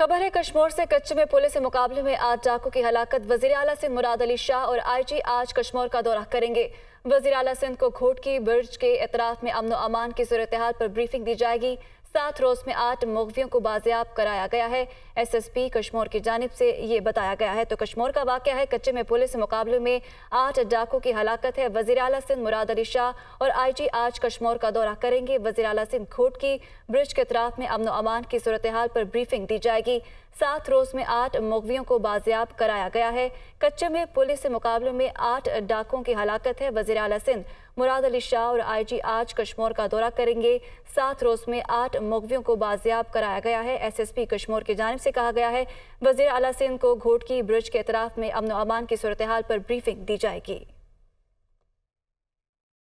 खबर है कश्मोर से कच्छ में पुलिस के मुकाबले में आज डाकू की हलाकत वजीर अला सिंध मुराद अली शाह और आईजी आज कश्मोर का दौरा करेंगे वजीर अला सिंध को घोटकी ब्रिज के एतराफ में अमन अमान की सूरत हाल पर ब्रीफिंग दी जाएगी सात रोज में आठ मुगवियों को बाजियाब कराया गया है एस एस पी कश्मोर की जानब से ये बताया गया है तो कश्मोर का वाक़ है कच्चे में पुलिस मुकाबले में आठ डाकू की हलाकत है वजीर अला सिंध मुराद अली शाह और आई जी आज कश्मोर का दौरा करेंगे वजीर अला सिंध घोट की ब्रिज के अतराफ में अमन अमान की सूरत हाल पर ब्रीफिंग दी जाएगी सात रोज में आठ मुगवियों को बाजियाब कराया गया है कच्चे में पुलिस मुकाबले में आठ डाकुओं की हलाकत है वजीर अला सिंध मुराद अली शाह और आईजी आज कश्मोर का दौरा करेंगे सात रोज में आठ मगवियों को बाजियाब कराया गया है एसएसपी कश्मोर की जानब से कहा गया है वजीर अला सिंह को घोटकी ब्रिज के अतराफ में अमन अमान की सूरत हाल पर ब्रीफिंग दी जाएगी